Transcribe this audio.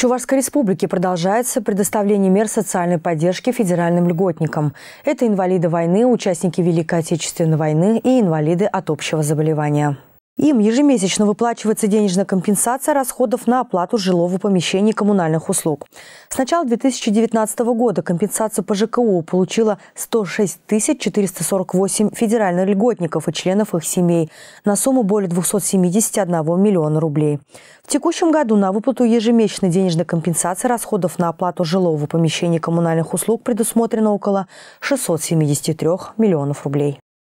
Чувашской республике продолжается предоставление мер социальной поддержки федеральным льготникам. Это инвалиды войны, участники Великой Отечественной войны и инвалиды от общего заболевания. Им ежемесячно выплачивается денежная компенсация расходов на оплату жилого помещения и коммунальных услуг. С начала 2019 года компенсацию по ЖКУ получила 106 448 федеральных льготников и членов их семей на сумму более 271 миллиона рублей. В текущем году на выплату ежемесячной денежной компенсации расходов на оплату жилого помещения и коммунальных услуг предусмотрено около 673 миллионов рублей.